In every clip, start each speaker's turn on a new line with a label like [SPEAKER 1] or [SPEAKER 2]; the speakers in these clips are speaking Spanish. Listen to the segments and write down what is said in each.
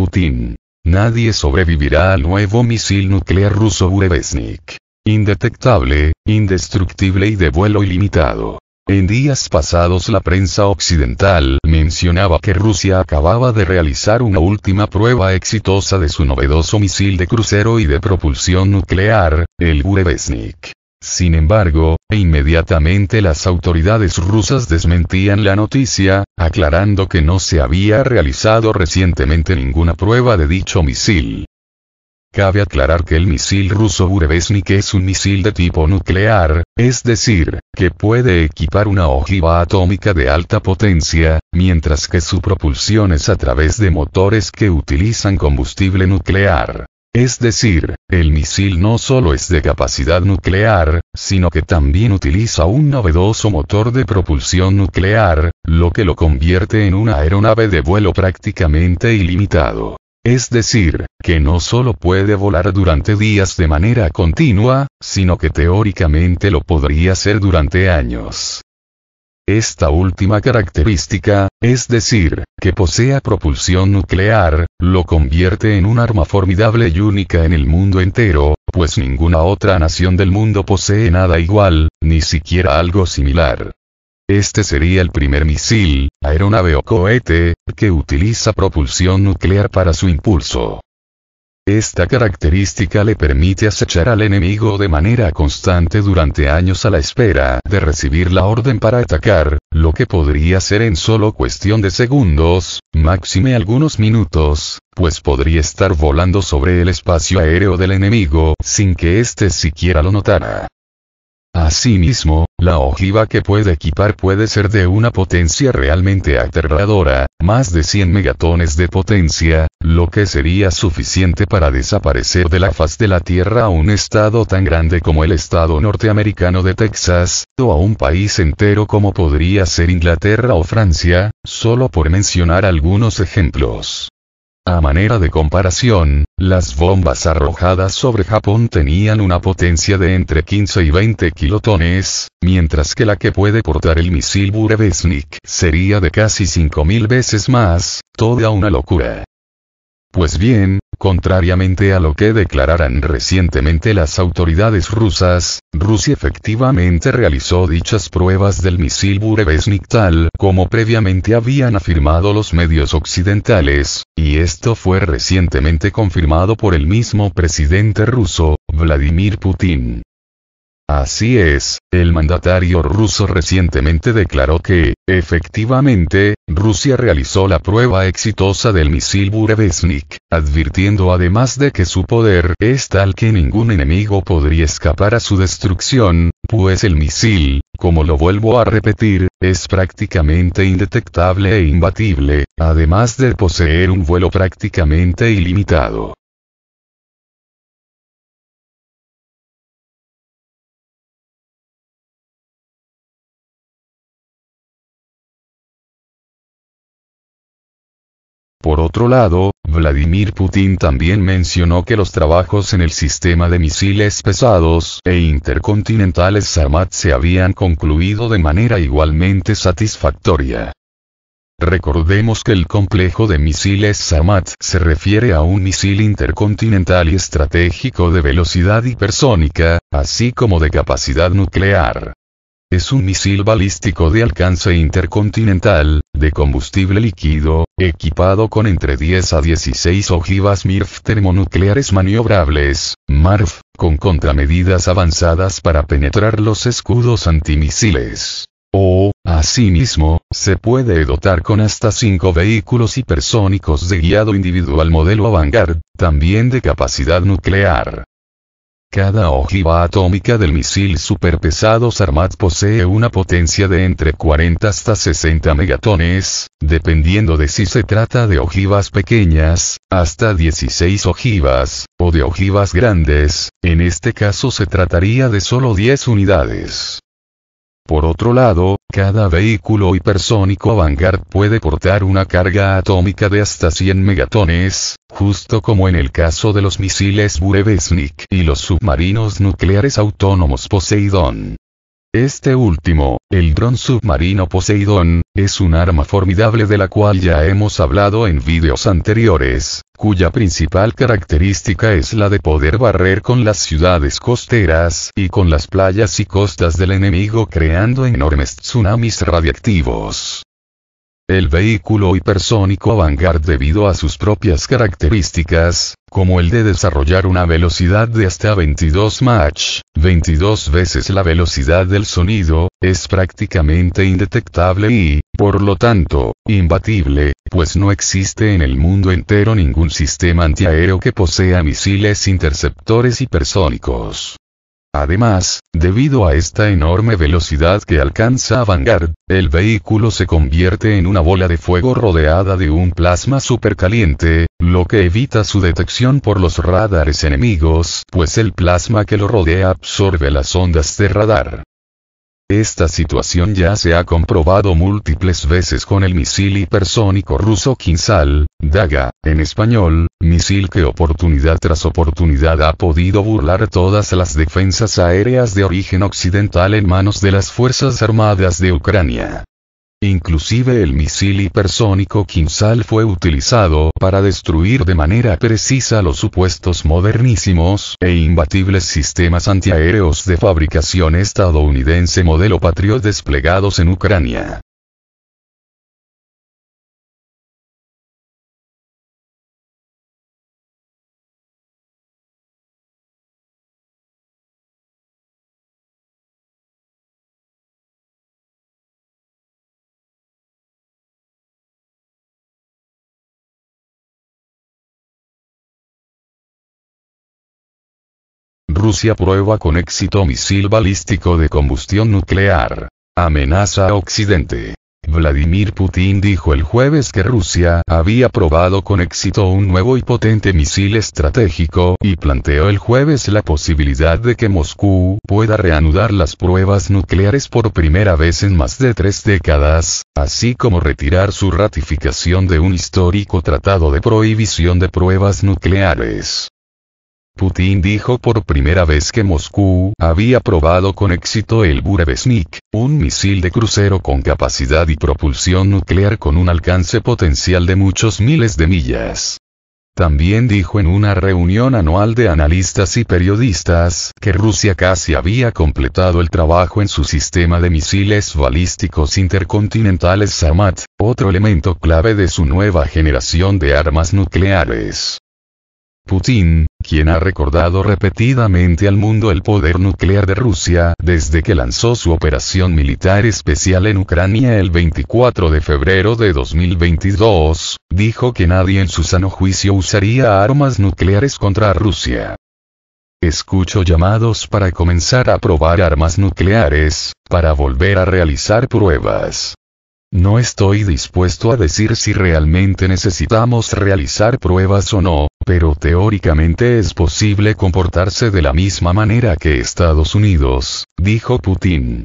[SPEAKER 1] Putin. Nadie sobrevivirá al nuevo misil nuclear ruso Burevestnik. Indetectable, indestructible y de vuelo ilimitado. En días pasados la prensa occidental mencionaba que Rusia acababa de realizar una última prueba exitosa de su novedoso misil de crucero y de propulsión nuclear, el Burevesnik. Sin embargo, e inmediatamente las autoridades rusas desmentían la noticia, aclarando que no se había realizado recientemente ninguna prueba de dicho misil. Cabe aclarar que el misil ruso Burevestnik es un misil de tipo nuclear, es decir, que puede equipar una ojiva atómica de alta potencia, mientras que su propulsión es a través de motores que utilizan combustible nuclear. Es decir, el misil no solo es de capacidad nuclear, sino que también utiliza un novedoso motor de propulsión nuclear, lo que lo convierte en una aeronave de vuelo prácticamente ilimitado. Es decir, que no solo puede volar durante días de manera continua, sino que teóricamente lo podría hacer durante años. Esta última característica, es decir, que posea propulsión nuclear, lo convierte en un arma formidable y única en el mundo entero, pues ninguna otra nación del mundo posee nada igual, ni siquiera algo similar. Este sería el primer misil, aeronave o cohete, que utiliza propulsión nuclear para su impulso. Esta característica le permite acechar al enemigo de manera constante durante años a la espera de recibir la orden para atacar, lo que podría ser en solo cuestión de segundos, máxime algunos minutos, pues podría estar volando sobre el espacio aéreo del enemigo sin que éste siquiera lo notara. Asimismo, la ojiva que puede equipar puede ser de una potencia realmente aterradora, más de 100 megatones de potencia, lo que sería suficiente para desaparecer de la faz de la Tierra a un estado tan grande como el estado norteamericano de Texas, o a un país entero como podría ser Inglaterra o Francia, solo por mencionar algunos ejemplos. A manera de comparación, las bombas arrojadas sobre Japón tenían una potencia de entre 15 y 20 kilotones, mientras que la que puede portar el misil Burevestnik sería de casi 5.000 veces más, toda una locura. Pues bien, contrariamente a lo que declararan recientemente las autoridades rusas, Rusia efectivamente realizó dichas pruebas del misil Burebesnik tal como previamente habían afirmado los medios occidentales, y esto fue recientemente confirmado por el mismo presidente ruso, Vladimir Putin. Así es, el mandatario ruso recientemente declaró que, efectivamente, Rusia realizó la prueba exitosa del misil Burevestnik, advirtiendo además de que su poder es tal que ningún enemigo podría escapar a su destrucción, pues el misil, como lo vuelvo a repetir, es prácticamente indetectable e imbatible, además de poseer un vuelo prácticamente ilimitado. Por otro lado, Vladimir Putin también mencionó que los trabajos en el sistema de misiles pesados e intercontinentales Sarmat se habían concluido de manera igualmente satisfactoria. Recordemos que el complejo de misiles Sarmat se refiere a un misil intercontinental y estratégico de velocidad hipersónica, así como de capacidad nuclear. Es un misil balístico de alcance intercontinental, de combustible líquido, equipado con entre 10 a 16 ojivas MIRF termonucleares maniobrables, MARF, con contramedidas avanzadas para penetrar los escudos antimisiles. O, asimismo, se puede dotar con hasta 5 vehículos hipersónicos de guiado individual modelo Avangard, también de capacidad nuclear. Cada ojiva atómica del misil superpesado Sarmat posee una potencia de entre 40 hasta 60 megatones, dependiendo de si se trata de ojivas pequeñas, hasta 16 ojivas, o de ojivas grandes, en este caso se trataría de solo 10 unidades. Por otro lado, cada vehículo hipersónico Vanguard puede portar una carga atómica de hasta 100 megatones, justo como en el caso de los misiles Burevestnik y los submarinos nucleares autónomos Poseidón. Este último, el dron submarino Poseidón, es un arma formidable de la cual ya hemos hablado en vídeos anteriores, cuya principal característica es la de poder barrer con las ciudades costeras y con las playas y costas del enemigo creando enormes tsunamis radiactivos. El vehículo hipersónico Vanguard debido a sus propias características, como el de desarrollar una velocidad de hasta 22 Mach, 22 veces la velocidad del sonido, es prácticamente indetectable y, por lo tanto, imbatible, pues no existe en el mundo entero ningún sistema antiaéreo que posea misiles interceptores hipersónicos. Además, debido a esta enorme velocidad que alcanza a Vanguard, el vehículo se convierte en una bola de fuego rodeada de un plasma supercaliente, lo que evita su detección por los radares enemigos, pues el plasma que lo rodea absorbe las ondas de radar. Esta situación ya se ha comprobado múltiples veces con el misil hipersónico ruso Kinsal, Daga, en español, misil que oportunidad tras oportunidad ha podido burlar todas las defensas aéreas de origen occidental en manos de las Fuerzas Armadas de Ucrania. Inclusive el misil hipersónico Kinzhal fue utilizado para destruir de manera precisa los supuestos modernísimos e imbatibles sistemas antiaéreos de fabricación estadounidense modelo Patriot desplegados en Ucrania. Rusia prueba con éxito misil balístico de combustión nuclear. Amenaza a Occidente. Vladimir Putin dijo el jueves que Rusia había probado con éxito un nuevo y potente misil estratégico y planteó el jueves la posibilidad de que Moscú pueda reanudar las pruebas nucleares por primera vez en más de tres décadas, así como retirar su ratificación de un histórico tratado de prohibición de pruebas nucleares. Putin dijo por primera vez que Moscú había probado con éxito el Burevestnik, un misil de crucero con capacidad y propulsión nuclear con un alcance potencial de muchos miles de millas. También dijo en una reunión anual de analistas y periodistas que Rusia casi había completado el trabajo en su sistema de misiles balísticos intercontinentales SAMAT, otro elemento clave de su nueva generación de armas nucleares. Putin, quien ha recordado repetidamente al mundo el poder nuclear de Rusia desde que lanzó su operación militar especial en Ucrania el 24 de febrero de 2022, dijo que nadie en su sano juicio usaría armas nucleares contra Rusia. Escucho llamados para comenzar a probar armas nucleares, para volver a realizar pruebas. No estoy dispuesto a decir si realmente necesitamos realizar pruebas o no, pero teóricamente es posible comportarse de la misma manera que Estados Unidos, dijo Putin.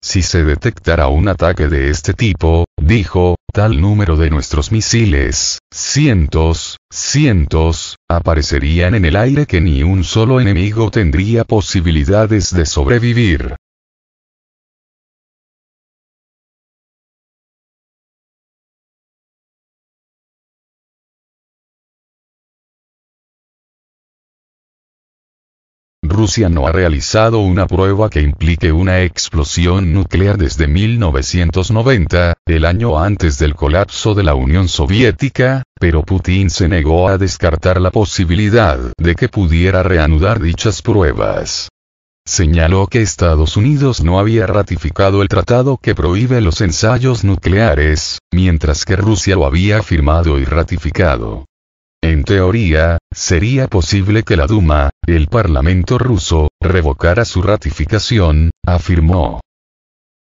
[SPEAKER 1] Si se detectara un ataque de este tipo, dijo, tal número de nuestros misiles, cientos, cientos, aparecerían en el aire que ni un solo enemigo tendría posibilidades de sobrevivir. Rusia no ha realizado una prueba que implique una explosión nuclear desde 1990, el año antes del colapso de la Unión Soviética, pero Putin se negó a descartar la posibilidad de que pudiera reanudar dichas pruebas. Señaló que Estados Unidos no había ratificado el tratado que prohíbe los ensayos nucleares, mientras que Rusia lo había firmado y ratificado. En teoría, sería posible que la Duma, el Parlamento ruso, revocara su ratificación, afirmó.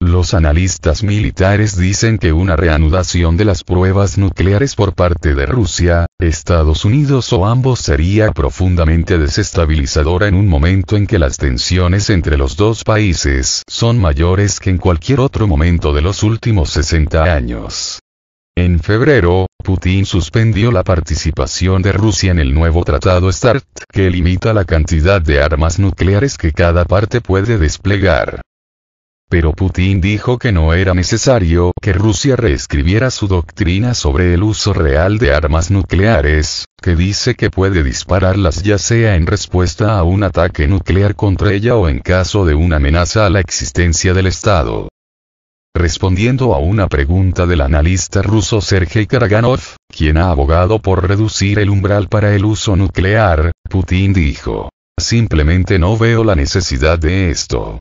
[SPEAKER 1] Los analistas militares dicen que una reanudación de las pruebas nucleares por parte de Rusia, Estados Unidos o ambos sería profundamente desestabilizadora en un momento en que las tensiones entre los dos países son mayores que en cualquier otro momento de los últimos 60 años. En febrero, Putin suspendió la participación de Rusia en el nuevo tratado START, que limita la cantidad de armas nucleares que cada parte puede desplegar. Pero Putin dijo que no era necesario que Rusia reescribiera su doctrina sobre el uso real de armas nucleares, que dice que puede dispararlas ya sea en respuesta a un ataque nuclear contra ella o en caso de una amenaza a la existencia del Estado. Respondiendo a una pregunta del analista ruso Sergei Karaganov, quien ha abogado por reducir el umbral para el uso nuclear, Putin dijo, simplemente no veo la necesidad de esto.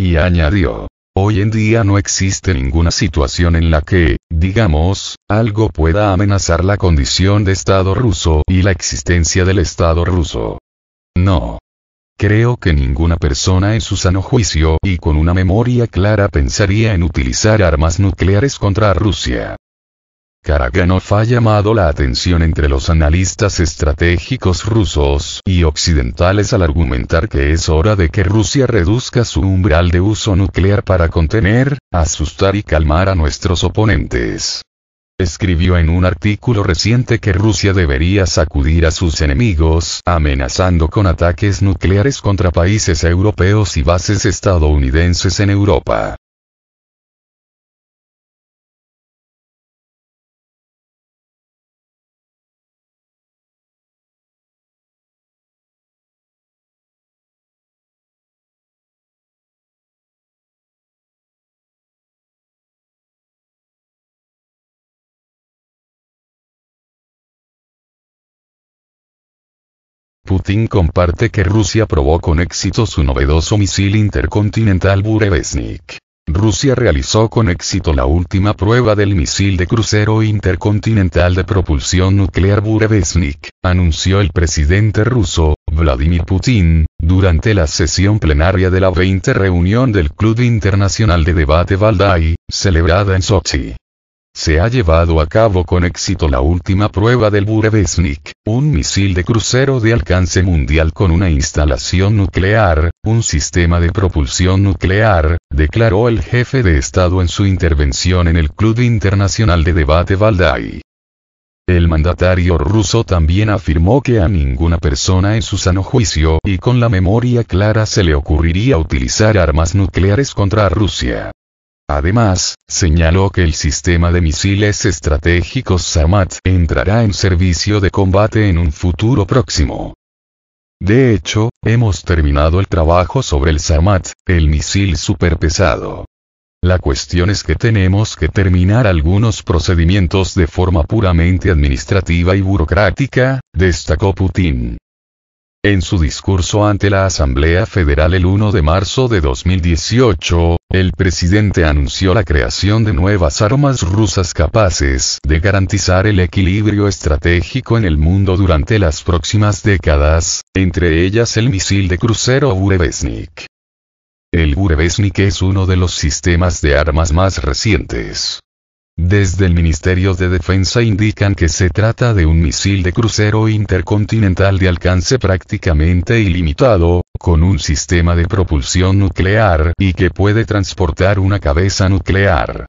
[SPEAKER 1] Y añadió, hoy en día no existe ninguna situación en la que, digamos, algo pueda amenazar la condición de Estado ruso y la existencia del Estado ruso. No. Creo que ninguna persona en su sano juicio y con una memoria clara pensaría en utilizar armas nucleares contra Rusia. Karaganov ha llamado la atención entre los analistas estratégicos rusos y occidentales al argumentar que es hora de que Rusia reduzca su umbral de uso nuclear para contener, asustar y calmar a nuestros oponentes escribió en un artículo reciente que Rusia debería sacudir a sus enemigos, amenazando con ataques nucleares contra países europeos y bases estadounidenses en Europa. Putin comparte que Rusia probó con éxito su novedoso misil intercontinental Burevestnik. Rusia realizó con éxito la última prueba del misil de crucero intercontinental de propulsión nuclear Burevestnik, anunció el presidente ruso, Vladimir Putin, durante la sesión plenaria de la 20 reunión del Club Internacional de Debate Valdai, celebrada en Sochi se ha llevado a cabo con éxito la última prueba del Burevestnik, un misil de crucero de alcance mundial con una instalación nuclear, un sistema de propulsión nuclear, declaró el jefe de Estado en su intervención en el Club Internacional de Debate Valdai. El mandatario ruso también afirmó que a ninguna persona en su sano juicio y con la memoria clara se le ocurriría utilizar armas nucleares contra Rusia. Además, señaló que el sistema de misiles estratégicos SAMAT entrará en servicio de combate en un futuro próximo. De hecho, hemos terminado el trabajo sobre el SAMAT, el misil superpesado. La cuestión es que tenemos que terminar algunos procedimientos de forma puramente administrativa y burocrática, destacó Putin. En su discurso ante la Asamblea Federal el 1 de marzo de 2018, el presidente anunció la creación de nuevas armas rusas capaces de garantizar el equilibrio estratégico en el mundo durante las próximas décadas, entre ellas el misil de crucero Burevestnik. El Burevestnik es uno de los sistemas de armas más recientes. Desde el Ministerio de Defensa indican que se trata de un misil de crucero intercontinental de alcance prácticamente ilimitado, con un sistema de propulsión nuclear y que puede transportar una cabeza nuclear.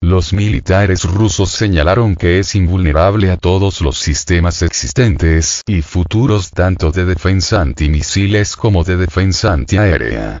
[SPEAKER 1] Los militares rusos señalaron que es invulnerable a todos los sistemas existentes y futuros tanto de defensa antimisiles como de defensa antiaérea.